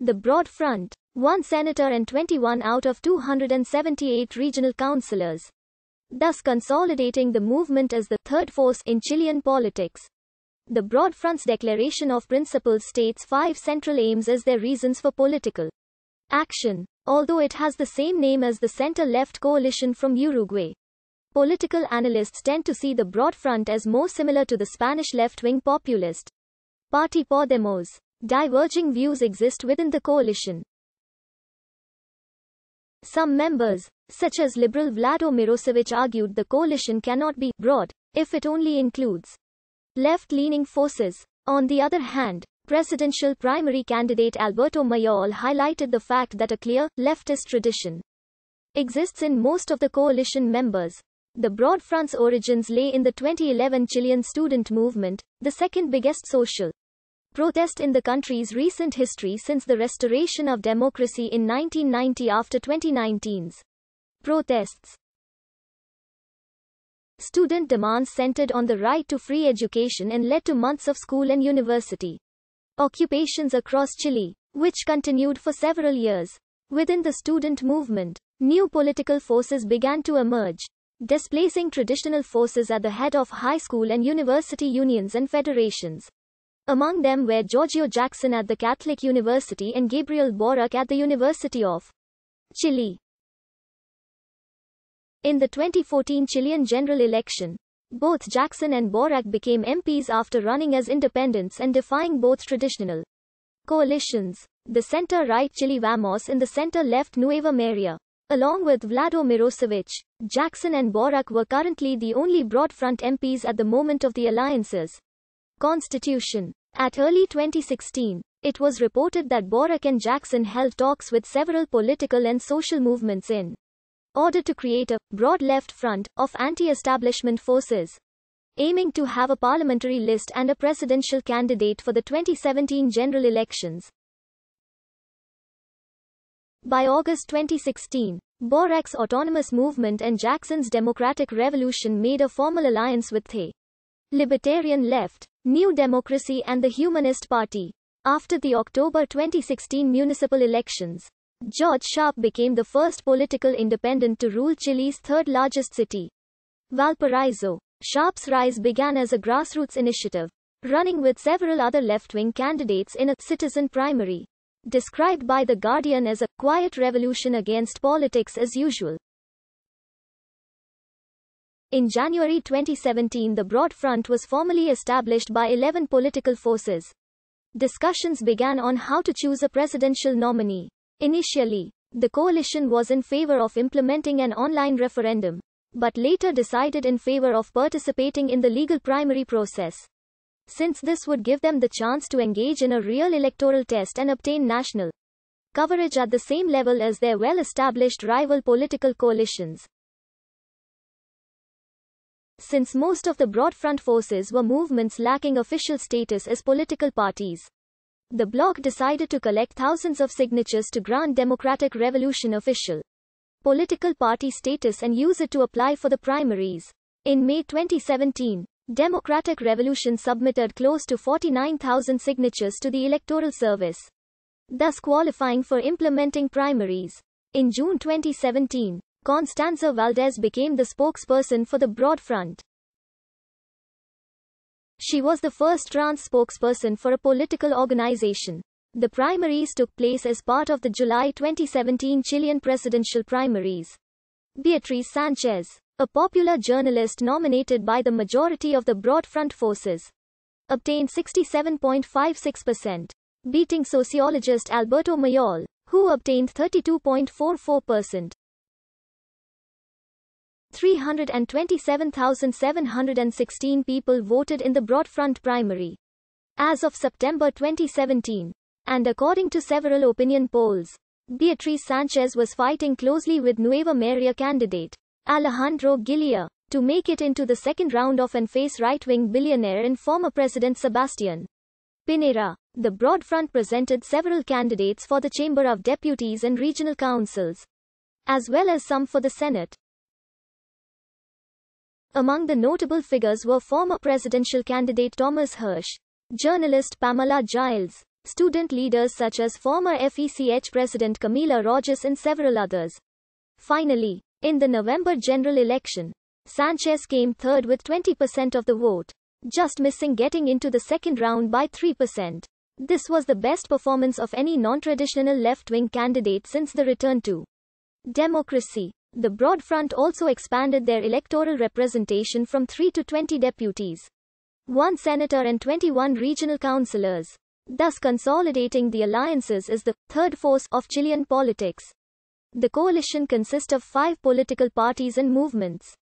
The broad front, one senator and 21 out of 278 regional councillors, thus consolidating the movement as the third force in Chilean politics. The Broad Front's Declaration of Principles states five central aims as their reasons for political action, although it has the same name as the center left coalition from Uruguay. Political analysts tend to see the Broad Front as more similar to the Spanish left wing populist Party Podemos Diverging views exist within the coalition. Some members, such as liberal Vlado Mirosevic argued the coalition cannot be broad if it only includes left-leaning forces. On the other hand, presidential primary candidate Alberto Mayol highlighted the fact that a clear, leftist tradition exists in most of the coalition members. The Broad Front's origins lay in the 2011 Chilean student movement, the second biggest social Protest in the country's recent history since the restoration of democracy in 1990 after 2019's protests. Student demands centered on the right to free education and led to months of school and university occupations across Chile, which continued for several years. Within the student movement, new political forces began to emerge, displacing traditional forces at the head of high school and university unions and federations. Among them were Giorgio Jackson at the Catholic University and Gabriel Borac at the University of Chile. In the 2014 Chilean general election, both Jackson and Borac became MPs after running as independents and defying both traditional coalitions. The center-right Chile Vamos in the center-left Nueva Maria. Along with Vlado Mirosevic, Jackson and Borac were currently the only broad front MPs at the moment of the alliance's constitution. At early 2016, it was reported that Borak and Jackson held talks with several political and social movements in order to create a broad left front of anti-establishment forces, aiming to have a parliamentary list and a presidential candidate for the 2017 general elections. By August 2016, Borak's autonomous movement and Jackson's democratic revolution made a formal alliance with the Libertarian Left, New Democracy and the Humanist Party. After the October 2016 municipal elections, George Sharp became the first political independent to rule Chile's third largest city, Valparaiso. Sharp's rise began as a grassroots initiative, running with several other left wing candidates in a citizen primary, described by The Guardian as a quiet revolution against politics as usual. In January 2017 the Broad Front was formally established by 11 political forces. Discussions began on how to choose a presidential nominee. Initially, the coalition was in favor of implementing an online referendum, but later decided in favor of participating in the legal primary process. Since this would give them the chance to engage in a real electoral test and obtain national coverage at the same level as their well established rival political coalitions. Since most of the broad front forces were movements lacking official status as political parties. The bloc decided to collect thousands of signatures to grant democratic revolution official political party status and use it to apply for the primaries. In May 2017, Democratic Revolution submitted close to 49,000 signatures to the Electoral Service, thus qualifying for implementing primaries. In June 2017, Constanza Valdez became the spokesperson for the Broad Front. She was the first trans spokesperson for a political organization. The primaries took place as part of the July 2017 Chilean presidential primaries. Beatriz Sanchez, a popular journalist nominated by the majority of the Broad Front forces, obtained 67.56%, beating sociologist Alberto Mayol, who obtained 32.44%. 327,716 people voted in the Broadfront primary as of September 2017. And according to several opinion polls, Beatriz Sanchez was fighting closely with Nueva Maria candidate Alejandro Gilia to make it into the second round of and face right-wing billionaire and former President Sebastian Pinera. The Broadfront presented several candidates for the Chamber of Deputies and regional councils, as well as some for the Senate. Among the notable figures were former presidential candidate Thomas Hirsch, journalist Pamela Giles, student leaders such as former FECH President Camila Rogers and several others. Finally, in the November general election, Sanchez came third with 20% of the vote, just missing getting into the second round by 3%. This was the best performance of any non-traditional left-wing candidate since the return to democracy. The Broad Front also expanded their electoral representation from 3 to 20 deputies, 1 senator and 21 regional councillors, thus consolidating the alliances as the third force of Chilean politics. The coalition consists of five political parties and movements.